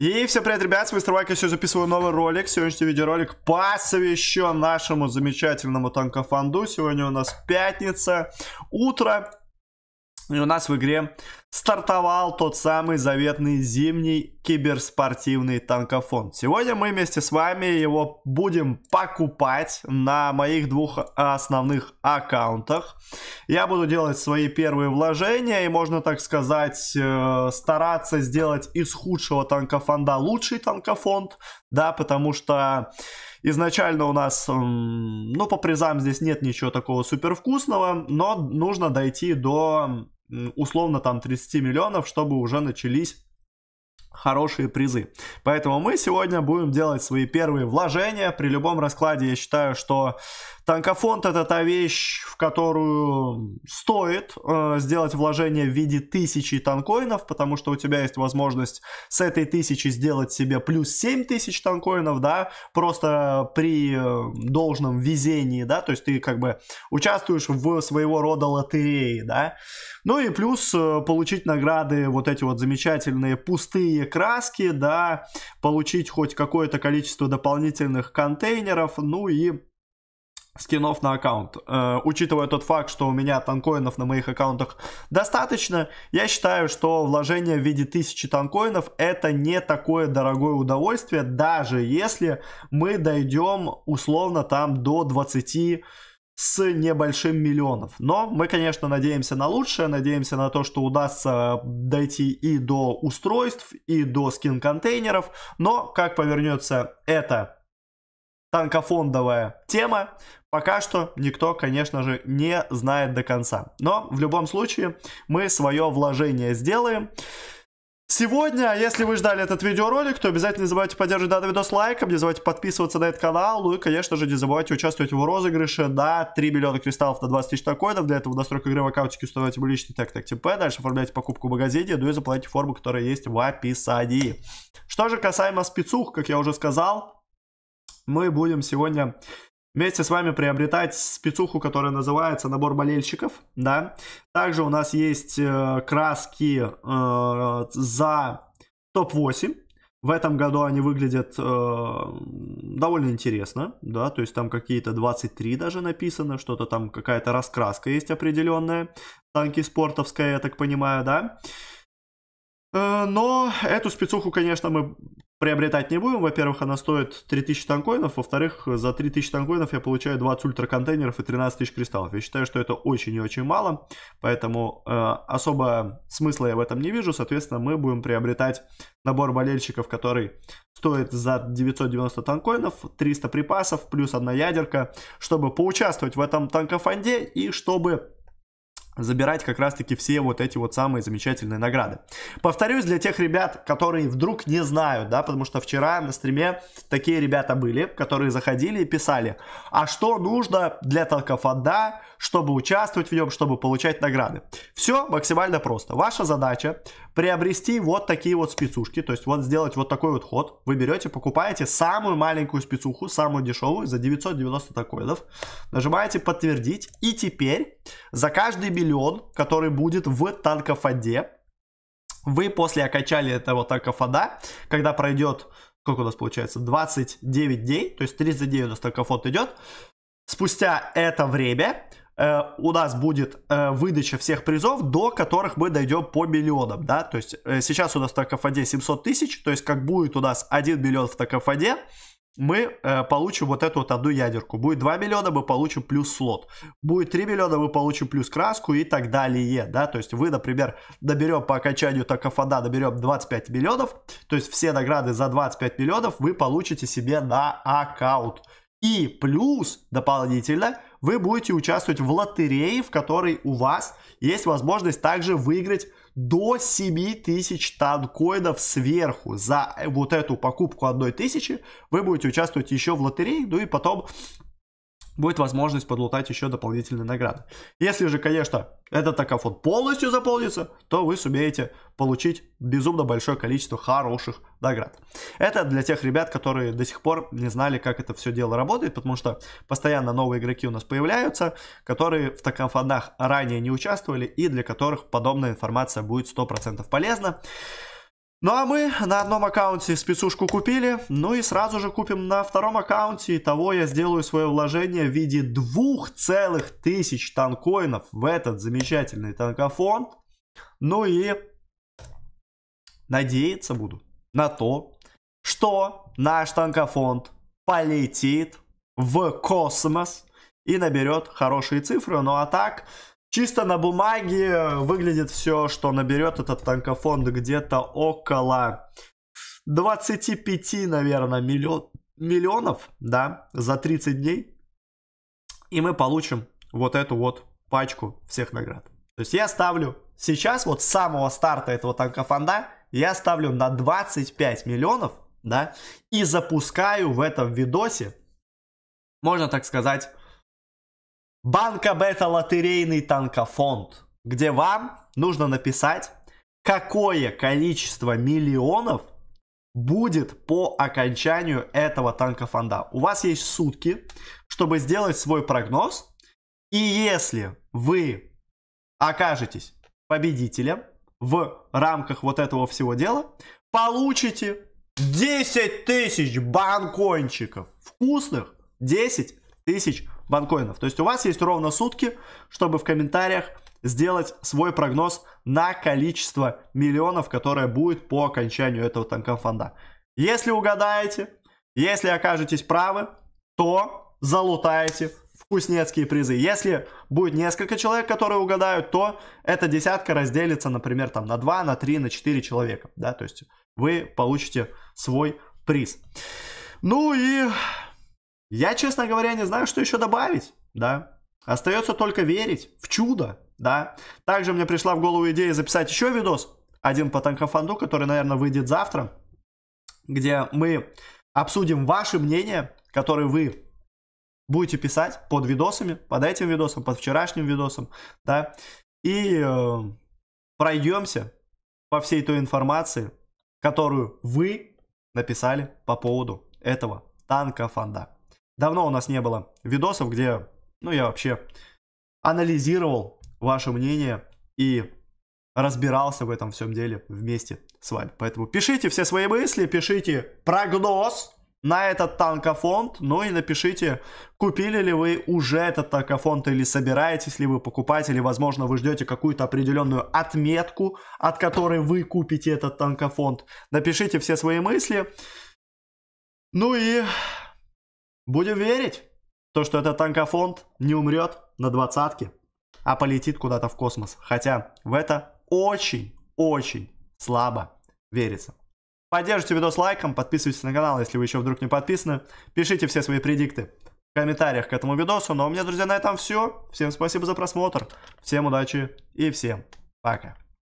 И всем привет, ребят, с вами Вайк, сегодня записываю новый ролик. Сегодняшний видеоролик посвящен нашему замечательному танкофанду. Сегодня у нас пятница, утро, ну и у нас в игре стартовал тот самый заветный зимний киберспортивный танкофон. Сегодня мы вместе с вами его будем покупать на моих двух э, основных аккаунтах. Я буду делать свои первые вложения и, можно так сказать, э, стараться сделать из худшего танкофонда лучший танкофонд, да, потому что изначально у нас, ну, по призам здесь нет ничего такого супервкусного, но нужно дойти до условно там 30 миллионов, чтобы уже начались хорошие призы. Поэтому мы сегодня будем делать свои первые вложения. При любом раскладе я считаю, что танкофонд это та вещь, в которую стоит э, сделать вложение в виде тысячи танкоинов, потому что у тебя есть возможность с этой тысячи сделать себе плюс 7 тысяч танкоинов, да, просто при э, должном везении, да, то есть ты как бы участвуешь в своего рода лотереи, да. Ну и плюс э, получить награды вот эти вот замечательные пустые краски, да, получить хоть какое-то количество дополнительных контейнеров, ну и скинов на аккаунт. Э, учитывая тот факт, что у меня танкоинов на моих аккаунтах достаточно, я считаю, что вложение в виде тысячи танкоинов это не такое дорогое удовольствие, даже если мы дойдем условно там до 20 с небольшим миллионов. Но мы, конечно, надеемся на лучшее, надеемся на то, что удастся дойти и до устройств, и до скин-контейнеров. Но как повернется эта танкофондовая тема, пока что никто, конечно же, не знает до конца. Но в любом случае мы свое вложение сделаем сегодня. А если вы ждали этот видеоролик, то обязательно не забывайте поддерживать данный видос лайком, не забывайте подписываться на этот канал, ну и, конечно же, не забывайте участвовать в его розыгрыше на 3 миллиона кристаллов на 20 тысяч токенов. Для этого в настройках игры в аккаунтике установите мой личный так так ТП, дальше оформляйте покупку в магазине, ну и заплатите форму, которая есть в описании. Что же касаемо спецух, как я уже сказал, мы будем сегодня вместе с вами приобретать спецуху, которая называется набор болельщиков, да. Также у нас есть э, краски э, за топ-8. В этом году они выглядят э, довольно интересно, да, то есть там какие-то 23 даже написано, что-то там какая-то раскраска есть определенная, танки спортовская, я так понимаю, да. Э, но эту спецуху, конечно, мы приобретать не будем. Во-первых, она стоит 3000 танкоинов. Во-вторых, за 3000 танкоинов я получаю 20 ультраконтейнеров и 13 тысяч кристаллов. Я считаю, что это очень и очень мало, поэтому э, особо смысла я в этом не вижу. Соответственно, мы будем приобретать набор болельщиков, который стоит за 990 танкоинов, 300 припасов, плюс одна ядерка, чтобы поучаствовать в этом танкофонде и чтобы забирать как раз-таки все вот эти вот самые замечательные награды. Повторюсь, для тех ребят, которые вдруг не знают, да, потому что вчера на стриме такие ребята были, которые заходили и писали, а что нужно для Толкофанда, чтобы участвовать в нем, чтобы получать награды. Все максимально просто. Ваша задача приобрести вот такие вот спецушки, то есть вот сделать вот такой вот ход. Вы берете, покупаете самую маленькую спецуху, самую дешевую за 990 такоидов, нажимаете подтвердить и теперь за каждый билет миллион, который будет в танкофаде. Вы после окачали этого танкофада, когда пройдет, сколько у нас получается, 29 дней, то есть 39 у нас танкофод идет, спустя это время э, у нас будет э, выдача всех призов, до которых мы дойдем по миллионам, да, то есть э, сейчас у нас в Такофаде 700 тысяч, то есть как будет у нас 1 миллион в Такофаде, мы э, получим вот эту вот одну ядерку. Будет 2 миллиона, мы получим плюс слот. Будет 3 миллиона, мы получим плюс краску и так далее, да, то есть вы, например, наберем по окончанию такофода, наберем 25 миллионов, то есть все награды за 25 миллионов вы получите себе на аккаунт. И плюс, дополнительно, вы будете участвовать в лотерее, в которой у вас есть возможность также выиграть до 7000 танкоинов сверху. За вот эту покупку 1000 вы будете участвовать еще в лотерее, ну и потом будет возможность подлутать еще дополнительные награды. Если же, конечно, этот аккаунт полностью заполнится, то вы сумеете получить безумно большое количество хороших наград. Это для тех ребят, которые до сих пор не знали, как это все дело работает, потому что постоянно новые игроки у нас появляются, которые в такофанах ранее не участвовали и для которых подобная информация будет 100% полезна. Ну а мы на одном аккаунте спецушку купили, ну и сразу же купим на втором аккаунте. и того я сделаю свое вложение в виде двух целых тысяч танкоинов в этот замечательный танкофон, Ну и надеяться буду на то, что наш танкофонд полетит в космос и наберет хорошие цифры. Ну а так, Чисто на бумаге выглядит все, что наберет этот танкофонд где-то около 25, наверное, миллион, миллионов, да, за 30 дней. И мы получим вот эту вот пачку всех наград. То есть я ставлю сейчас, вот с самого старта этого танкофонда, я ставлю на 25 миллионов, да, и запускаю в этом видосе, можно так сказать, Банка это лотерейный танкофонд, где вам нужно написать, какое количество миллионов будет по окончанию этого танкофонда. У вас есть сутки, чтобы сделать свой прогноз. И если вы окажетесь победителем в рамках вот этого всего дела, получите 10 тысяч банкончиков. Вкусных 10 тысяч банкончиков банкоинов. То есть у вас есть ровно сутки, чтобы в комментариях сделать свой прогноз на количество миллионов, которое будет по окончанию этого танкофонда. Если угадаете, если окажетесь правы, то залутаете вкуснецкие призы. Если будет несколько человек, которые угадают, то эта десятка разделится, например, там на 2, на 3, на 4 человека. Да? То есть вы получите свой приз. Ну и я, честно говоря, не знаю, что еще добавить, да. Остается только верить в чудо, да. Также мне пришла в голову идея записать еще видос, один по танкофанду, который, наверное, выйдет завтра, где мы обсудим ваше мнение, которое вы будете писать под видосами, под этим видосом, под вчерашним видосом, да, и э, пройдемся по всей той информации, которую вы написали по поводу этого танка фонда. Давно у нас не было видосов, где, ну, я вообще анализировал ваше мнение и разбирался в этом всем деле вместе с вами. Поэтому пишите все свои мысли, пишите прогноз на этот танкофонд, ну и напишите, купили ли вы уже этот танкофонд или собираетесь ли вы покупать, или, возможно, вы ждете какую-то определенную отметку, от которой вы купите этот танкофонд. Напишите все свои мысли. Ну и Будем верить, то, что этот танкофонд не умрет на двадцатке, а полетит куда-то в космос. Хотя в это очень-очень слабо верится. Поддержите видос лайком, подписывайтесь на канал, если вы еще вдруг не подписаны. Пишите все свои предикты в комментариях к этому видосу. Ну а у меня, друзья, на этом все. Всем спасибо за просмотр, всем удачи и всем пока.